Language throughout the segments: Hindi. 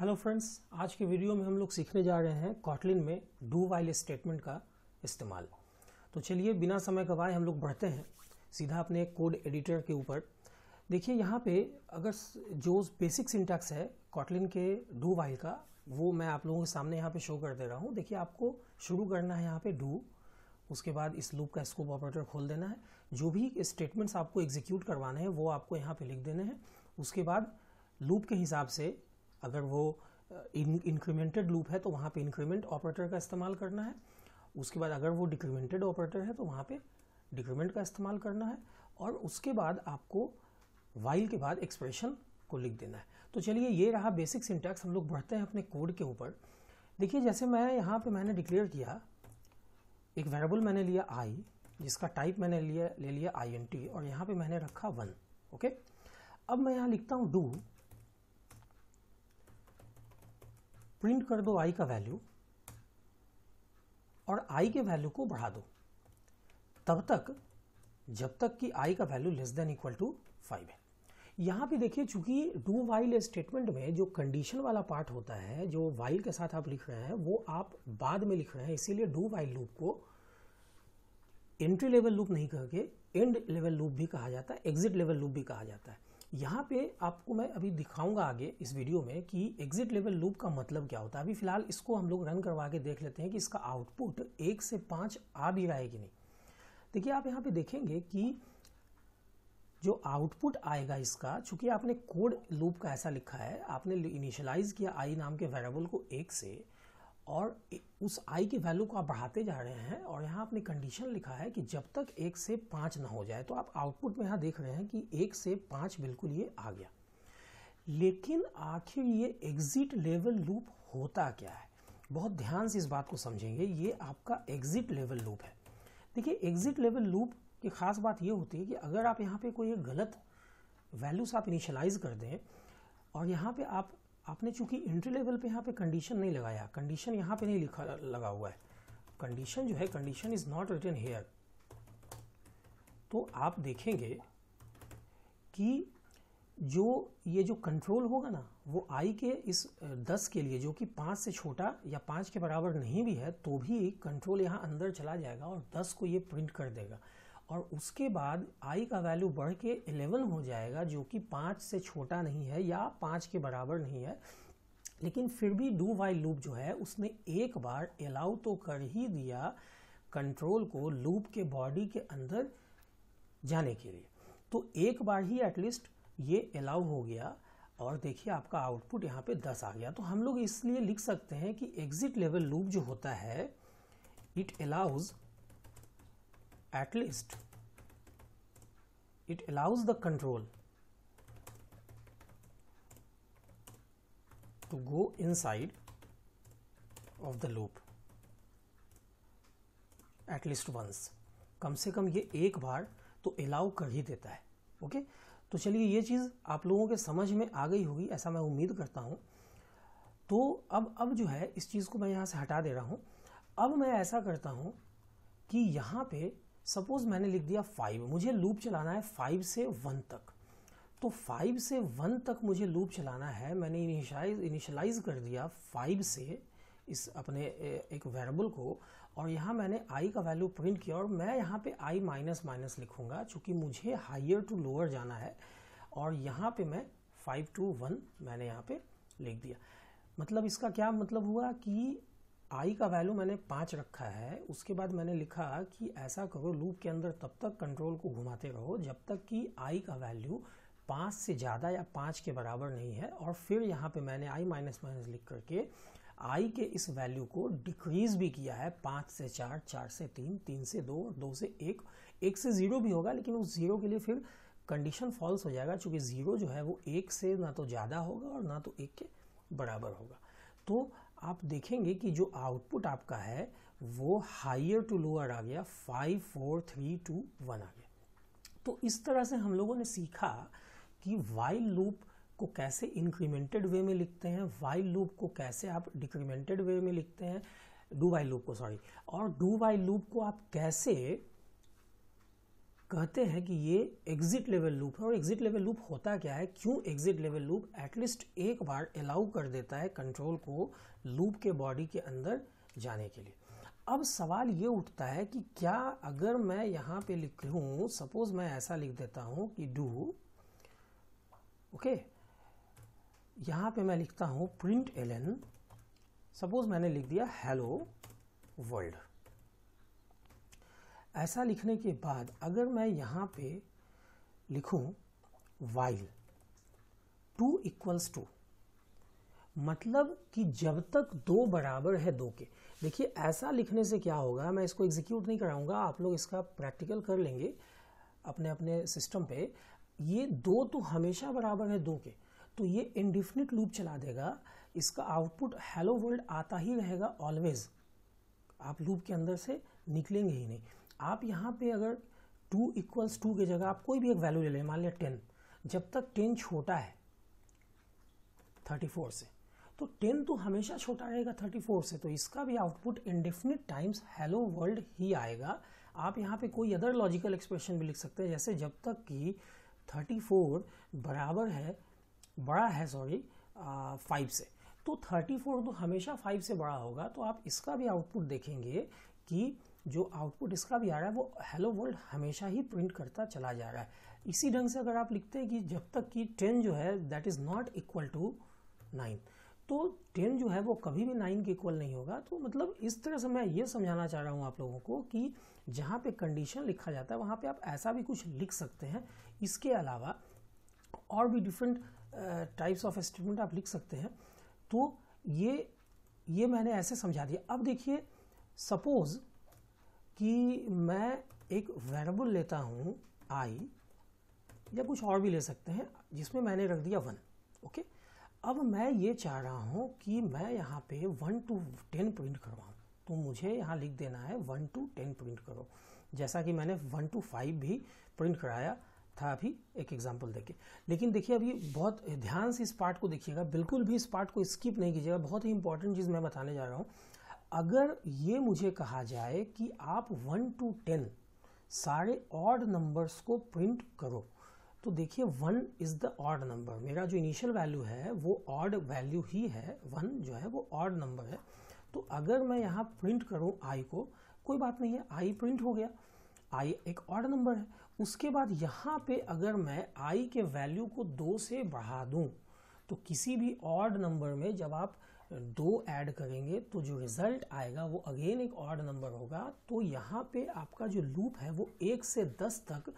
हेलो फ्रेंड्स आज के वीडियो में हम लोग सीखने जा रहे हैं कॉटलिन में डू वाइल स्टेटमेंट का इस्तेमाल तो चलिए बिना समय गवाए हम लोग बढ़ते हैं सीधा अपने कोड एडिटर के ऊपर देखिए यहाँ पे अगर जो बेसिक सिंटैक्स है कॉटलिन के डू वाइल का वो मैं आप लोगों के सामने यहाँ पे शो कर दे रहा हूँ देखिए आपको शुरू करना है यहाँ पे डू उसके बाद इस लूप का स्कोप ऑपरेटर खोल देना है जो भी स्टेटमेंट्स आपको एग्जीक्यूट करवाने हैं वो आपको यहाँ पे लिख देने हैं उसके बाद लूप के हिसाब से अगर वो इंक्रीमेंटेड लूप है तो वहाँ पे इंक्रीमेंट ऑपरेटर का इस्तेमाल करना है उसके बाद अगर वो डिक्रीमेंटेड ऑपरेटर है तो वहाँ पे डिक्रीमेंट का इस्तेमाल करना है और उसके बाद आपको वाइल के बाद एक्सप्रेशन को लिख देना है तो चलिए ये रहा बेसिक सिंटैक्स हम लोग बढ़ते हैं अपने कोड के ऊपर देखिए जैसे मैं यहाँ पर मैंने डिक्लेयर किया एक वेरेबल मैंने लिया आई जिसका टाइप मैंने लिया ले लिया आई और यहाँ पर मैंने रखा वन ओके अब मैं यहाँ लिखता हूँ डू प्रिंट कर दो आई का वैल्यू और आई के वैल्यू को बढ़ा दो तब तक जब तक कि आई का value less than equal to five है यहाँ पे देखिए चूंकि डू वाइल स्टेटमेंट में जो कंडीशन वाला पार्ट होता है जो वाइल के साथ आप लिख रहे हैं वो आप बाद में लिख रहे हैं इसीलिए डू वाइल लूप को एंट्री लेवल लूप नहीं कह के एंड लेवल लूप भी कहा जाता है एग्जिट लेवल लूप भी कहा जाता है यहाँ पे आपको मैं अभी दिखाऊंगा आगे इस वीडियो में कि एग्जिट लेवल लूप का मतलब क्या होता है अभी फिलहाल इसको हम लोग रन करवा के देख लेते हैं कि इसका आउटपुट एक से पाँच आ भी रहा है कि नहीं देखिए आप यहाँ पे देखेंगे कि जो आउटपुट आएगा इसका चूंकि आपने कोड लूप का ऐसा लिखा है आपने इनिशियलाइज किया आई नाम के वेराबल को एक से और उस आई की वैल्यू को आप बढ़ाते जा रहे हैं और यहाँ आपने कंडीशन लिखा है कि जब तक एक से पाँच ना हो जाए तो आप आउटपुट में यहाँ देख रहे हैं कि एक से पाँच बिल्कुल ये आ गया लेकिन आखिर ये एग्जिट लेवल लूप होता क्या है बहुत ध्यान से इस बात को समझेंगे ये आपका एग्जिट लेवल लूप है देखिए एग्जिट लेवल लूप की खास बात ये होती है कि अगर आप यहाँ पे कोई गलत वैल्यूस आप इनिशलाइज कर दें और यहाँ पे आप आपने चूंकि एंट्री लेवल पे यहाँ पे कंडीशन नहीं लगाया कंडीशन यहाँ पे नहीं लिखा लगा हुआ है कंडीशन जो है condition is not return here तो आप देखेंगे कि जो ये जो कंट्रोल होगा ना वो आई के इस दस के लिए जो कि पाँच से छोटा या पाँच के बराबर नहीं भी है तो भी कंट्रोल यहाँ अंदर चला जाएगा और दस को ये प्रिंट कर देगा और उसके बाद आई का वैल्यू बढ़ के एलेवन हो जाएगा जो कि पाँच से छोटा नहीं है या पाँच के बराबर नहीं है लेकिन फिर भी डू वाई लूप जो है उसने एक बार अलाउ तो कर ही दिया कंट्रोल को लूप के बॉडी के अंदर जाने के लिए तो एक बार ही एटलीस्ट ये अलाउ हो गया और देखिए आपका आउटपुट यहाँ पे 10 आ गया तो हम लोग इसलिए लिख सकते हैं कि एग्जिट लेवल लूप जो होता है it allows at least it allows the control to go inside of the loop at least once कम से कम ये एक बार तो अलाउ कर ही देता है ओके तो चलिए ये चीज़ आप लोगों के समझ में आ गई होगी ऐसा मैं उम्मीद करता हूं तो अब अब जो है इस चीज़ को मैं यहां से हटा दे रहा हूं अब मैं ऐसा करता हूं कि यहां पे सपोज मैंने लिख दिया फाइव मुझे लूप चलाना है फाइव से वन तक तो फाइव से वन तक मुझे लूप चलाना है मैंने इनिशलाइज इनिशलाइज कर दिया फाइव से इस अपने एक वेरिएबल को और यहाँ मैंने आई का वैल्यू प्रिंट किया और मैं यहाँ पे आई माइनस माइनस लिखूंगा चूँकि मुझे हायर टू लोअर जाना है और यहाँ पे मैं फाइव टू वन मैंने यहाँ पे लिख दिया मतलब इसका क्या मतलब हुआ कि आई का वैल्यू मैंने पाँच रखा है उसके बाद मैंने लिखा कि ऐसा करो लूप के अंदर तब तक कंट्रोल को घुमाते रहो जब तक कि आई का वैल्यू पाँच से ज़्यादा या पाँच के बराबर नहीं है और फिर यहाँ पे मैंने आई माइनस माइनस लिख करके आई के इस वैल्यू को डिक्रीज भी किया है पाँच से चार चार से तीन तीन से दो और दो से एक एक से ज़ीरो भी होगा लेकिन उस ज़ीरो के लिए फिर कंडीशन फॉल्स हो जाएगा क्योंकि ज़ीरो जो है वो एक से ना तो ज़्यादा होगा और ना तो एक के बराबर होगा तो आप देखेंगे कि जो आउटपुट आपका है वो हाइयर टू लोअर आ गया five four three two one आ गया तो इस तरह से हम लोगों ने सीखा कि वाइल लूप को कैसे इंक्रीमेंटेड वे में लिखते हैं वाइल लूप को कैसे आप डिक्रीमेंटेड वे में लिखते हैं डू वाइल लूप को सॉरी और डू वाइल लूप को आप कैसे कहते हैं कि ये एग्जिट लेवल लूप है और एग्जिट लेवल लूप होता क्या है क्यों एग्जिट लेवल लूप एटलीस्ट एक बार अलाउ कर देता है कंट्रोल को लूप के बॉडी के अंदर जाने के लिए अब सवाल ये उठता है कि क्या अगर मैं यहाँ पे लिख लूँ सपोज मैं ऐसा लिख देता हूँ कि डू ओके यहाँ पे मैं लिखता हूँ प्रिंट एल सपोज मैंने लिख दिया हेलो वर्ल्ड ऐसा लिखने के बाद अगर मैं यहाँ पे लिखूं वाइल टू इक्वल्स टू मतलब कि जब तक दो बराबर है दो के देखिए ऐसा लिखने से क्या होगा मैं इसको एग्जीक्यूट नहीं कराऊंगा आप लोग इसका प्रैक्टिकल कर लेंगे अपने अपने सिस्टम पे ये दो तो हमेशा बराबर है दो के तो ये इनडिफिनिट लूप चला देगा इसका आउटपुट हेलो वर्ल्ड आता ही रहेगा ऑलवेज आप लूप के अंदर से निकलेंगे ही नहीं आप यहाँ पे अगर टू इक्वल्स टू की जगह आप कोई भी एक वैल्यू ले लें मान लिया टेन जब तक टेन छोटा है थर्टी फोर से तो टेन तो हमेशा छोटा रहेगा थर्टी फोर से तो इसका भी output indefinite times hello world ही आएगा आप यहाँ पे कोई अदर लॉजिकल एक्सप्रेशन भी लिख सकते हैं जैसे जब तक कि थर्टी फोर बराबर है बड़ा है सॉरी फाइव से तो थर्टी फोर तो हमेशा फाइव से बड़ा होगा तो आप इसका भी आउटपुट देखेंगे कि जो आउटपुट इसका भी आ रहा है वो हेलो वर्ल्ड हमेशा ही प्रिंट करता चला जा रहा है इसी ढंग से अगर आप लिखते हैं कि जब तक कि टेन जो है that is not equal to nine तो टेन जो है वो कभी भी नाइन के इक्वल नहीं होगा तो मतलब इस तरह से मैं ये समझाना चाह रहा हूँ आप लोगों को कि जहाँ पे कंडीशन लिखा जाता है वहाँ पे आप ऐसा भी कुछ लिख सकते हैं इसके अलावा और भी डिफरेंट टाइप्स ऑफ स्टेटमेंट आप लिख सकते हैं तो ये ये मैंने ऐसे समझा दिया अब देखिए सपोज़ कि मैं एक वेरेबल लेता हूँ आई या कुछ और भी ले सकते हैं जिसमें मैंने रख दिया वन ओके अब मैं ये चाह रहा हूँ कि मैं यहाँ पे वन टू टेन प्रिंट करवाऊँ तो मुझे यहाँ लिख देना है वन टू टेन प्रिंट करो जैसा कि मैंने वन टू फाइव भी प्रिंट कराया था अभी एक एग्जाम्पल देके लेकिन देखिए अभी बहुत ध्यान से इस पार्ट को देखिएगा बिल्कुल भी इस पार्ट को स्किप नहीं कीजिएगा बहुत ही इंपॉर्टेंट चीज़ मैं बताने जा रहा हूँ अगर ये मुझे कहा जाए कि आप वन टू टेन सारे ऑड नंबर्स को प्रिंट करो तो देखिए one is the odd number मेरा जो इनिशियल वैल्यू है वो ऑड वैल्यू ही है वन जो है वो ऑड नंबर है तो अगर मैं यहाँ प्रिंट करूँ आई को कोई बात नहीं है आई प्रिंट हो गया आई एक ऑड नंबर है उसके बाद यहाँ पे अगर मैं आई के वैल्यू को दो से बढ़ा दूँ तो किसी भी ऑड नंबर में जब आप दो ऐड करेंगे तो जो रिजल्ट आएगा वो अगेन एक ऑड नंबर होगा तो यहाँ पे आपका जो लूप है वो एक से दस तक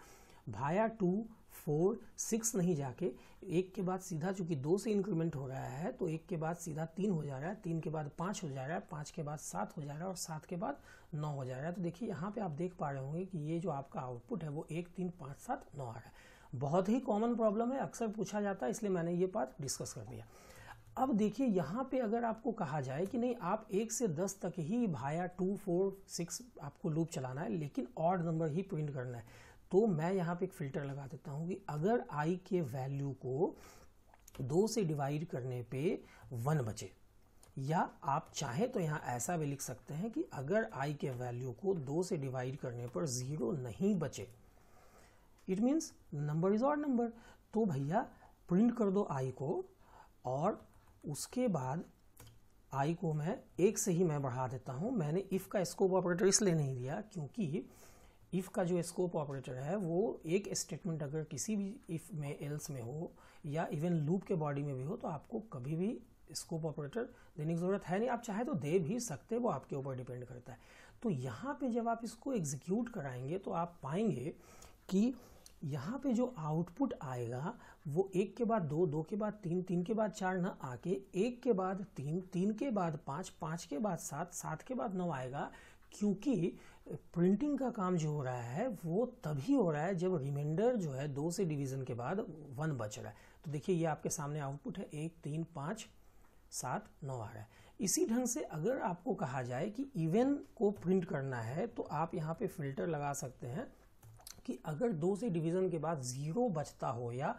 भाया टू फोर सिक्स नहीं जाके एक के बाद सीधा चूंकि दो से इंक्रीमेंट हो रहा है तो एक के बाद सीधा तीन हो जा रहा है तीन के बाद पाँच हो जा रहा है पाँच के बाद सात हो जा रहा है और सात के बाद नौ हो जा रहा है तो देखिए यहाँ पे आप देख पा रहे होंगे कि ये जो आपका आउटपुट है वो एक तीन पाँच सात नौ आ रहा है बहुत ही कॉमन प्रॉब्लम है अक्सर पूछा जाता है इसलिए मैंने ये बात डिस्कस कर दिया अब देखिए यहाँ पे अगर आपको कहा जाए कि नहीं आप एक से दस तक ही भाया टू फोर सिक्स आपको लूप चलाना है लेकिन ऑड नंबर ही प्रिंट करना है तो मैं यहाँ पे एक फिल्टर लगा देता हूँ कि अगर आई के वैल्यू को दो से डिवाइड करने पे वन बचे या आप चाहें तो यहाँ ऐसा भी लिख सकते हैं कि अगर आई के वैल्यू को दो से डिवाइड करने पर ज़ीरो नहीं बचे it means number is odd number तो भैया प्रिंट कर दो आई को और उसके बाद आई को मैं एक से ही मैं बढ़ा देता हूँ मैंने इफ़ का स्कोप ऑपरेटर इसलिए नहीं दिया क्योंकि इफ़ का जो स्कोप ऑपरेटर है वो एक स्टेटमेंट अगर किसी भी इफ़ में एल्स में हो या इवन लूप के बॉडी में भी हो तो आपको कभी भी स्कोप ऑपरेटर देने की ज़रूरत है नहीं आप चाहे तो दे भी सकते वो आपके ऊपर डिपेंड करता है तो यहाँ पे जब आप इसको एग्जीक्यूट कराएंगे तो आप पाएंगे कि यहाँ पे जो आउटपुट आएगा वो एक के बाद दो दो के बाद तीन तीन के बाद चार ना आके एक के बाद तीन तीन के बाद पाँच पाँच के बाद सात सात के बाद नौ आएगा क्योंकि प्रिंटिंग का काम जो हो रहा है वो तभी हो रहा है जब रिमाइंडर जो है दो से डिवीजन के बाद वन बच रहा है तो देखिए ये आपके सामने आउटपुट है एक तीन पाँच सात नौ आ रहा है इसी ढंग से अगर आपको कहा जाए कि इवेन को प्रिंट करना है तो आप यहाँ पे फिल्टर लगा सकते हैं कि अगर दो से डिवीज़न के बाद ज़ीरो बचता हो या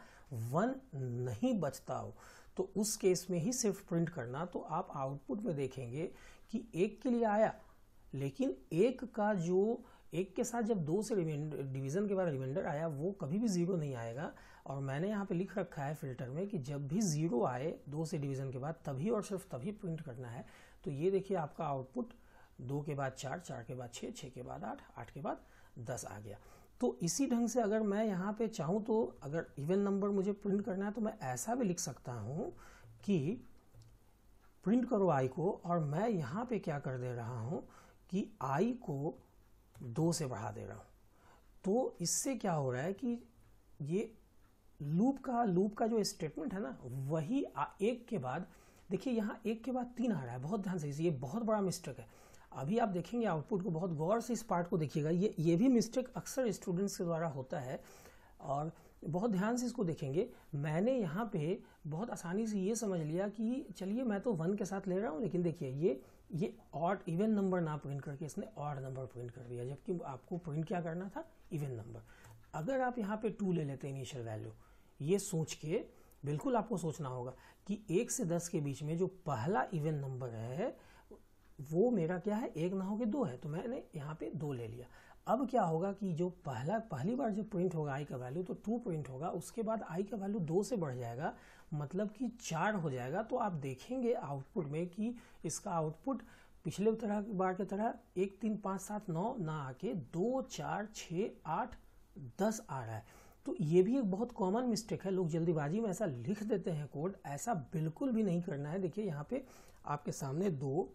वन नहीं बचता हो तो उस केस में ही सिर्फ प्रिंट करना तो आप आउटपुट में देखेंगे कि एक के लिए आया लेकिन एक का जो एक के साथ जब दो से डिवीज़न के बाद रिमाइंडर आया वो कभी भी ज़ीरो नहीं आएगा और मैंने यहाँ पे लिख रखा है फिल्टर में कि जब भी ज़ीरो आए दो से डिवीज़न के बाद तभी और सिर्फ तभी प्रिंट करना है तो ये देखिए आपका आउटपुट दो के बाद चार चार के बाद छः छः के बाद आठ आठ के बाद दस आ गया तो इसी ढंग से अगर मैं यहाँ पे चाहूँ तो अगर इवन नंबर मुझे प्रिंट करना है तो मैं ऐसा भी लिख सकता हूँ कि प्रिंट करो आई को और मैं यहाँ पे क्या कर दे रहा हूँ कि आई को दो से बढ़ा दे रहा हूँ तो इससे क्या हो रहा है कि ये लूप का लूप का जो स्टेटमेंट है ना वही एक के बाद देखिए यहाँ एक के बाद तीन आ रहा है बहुत ध्यान से ये बहुत बड़ा मिस्टेक है अभी आप देखेंगे आउटपुट को बहुत गौर से इस पार्ट को देखिएगा ये ये भी मिस्टेक अक्सर स्टूडेंट्स के द्वारा होता है और बहुत ध्यान से इसको देखेंगे मैंने यहाँ पे बहुत आसानी से ये समझ लिया कि चलिए मैं तो वन के साथ ले रहा हूँ लेकिन देखिए ये ये ऑट इवन नंबर ना प्रिंट करके इसने ऑट नंबर प्रिंट कर दिया जबकि आपको प्रिंट क्या करना था इवन नंबर अगर आप यहाँ पे टू ले लेते इनिशियल वैल्यू ये सोच के बिल्कुल आपको सोचना होगा कि एक से दस के बीच में जो पहला इवन नंबर है वो मेरा क्या है एक ना हो के दो है तो मैंने यहाँ पे दो ले लिया अब क्या होगा कि जो पहला पहली बार जो प्रिंट होगा आई का वैल्यू तो टू प्रिंट होगा उसके बाद आई का वैल्यू दो से बढ़ जाएगा मतलब कि चार हो जाएगा तो आप देखेंगे आउटपुट में कि इसका आउटपुट पिछले तरह की बार की तरह एक तीन पाँच सात नौ ना आके दो चार छः आठ दस आ रहा है तो ये भी एक बहुत कॉमन मिस्टेक है लोग जल्दीबाजी में ऐसा लिख देते हैं कोड ऐसा बिल्कुल भी नहीं करना है देखिए यहाँ पे आपके सामने दो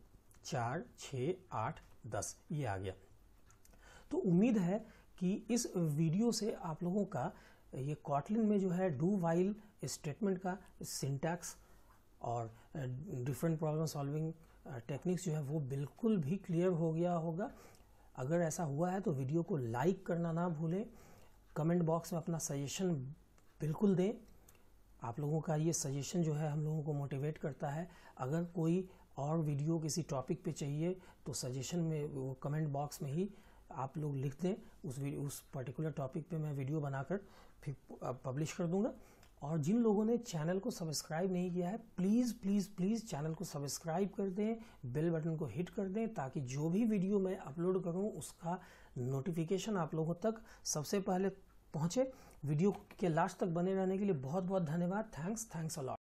चार छ आठ दस ये आ गया तो उम्मीद है कि इस वीडियो से आप लोगों का ये कॉटलिन में जो है डू वाइल स्टेटमेंट का सिंटैक्स और डिफरेंट प्रॉब्लम सॉल्विंग टेक्निक्स जो है वो बिल्कुल भी क्लियर हो गया होगा अगर ऐसा हुआ है तो वीडियो को लाइक करना ना भूलें कमेंट बॉक्स में अपना सजेशन बिल्कुल दें आप लोगों का ये सजेशन जो है हम लोगों को मोटिवेट करता है अगर कोई और वीडियो किसी टॉपिक पे चाहिए तो सजेशन में वो कमेंट बॉक्स में ही आप लोग लिख दें उस उस पर्टिकुलर टॉपिक पे मैं वीडियो बनाकर फिर पब्लिश कर दूंगा और जिन लोगों ने चैनल को सब्सक्राइब नहीं किया है प्लीज़ प्लीज़ प्लीज़ चैनल को सब्सक्राइब कर दें बेल बटन को हिट कर दें ताकि जो भी वीडियो मैं अपलोड करूँ उसका नोटिफिकेशन आप लोगों तक सबसे पहले पहुँचे वीडियो के लास्ट तक बने रहने के लिए बहुत बहुत धन्यवाद थैंक्स थैंक्स अलॉट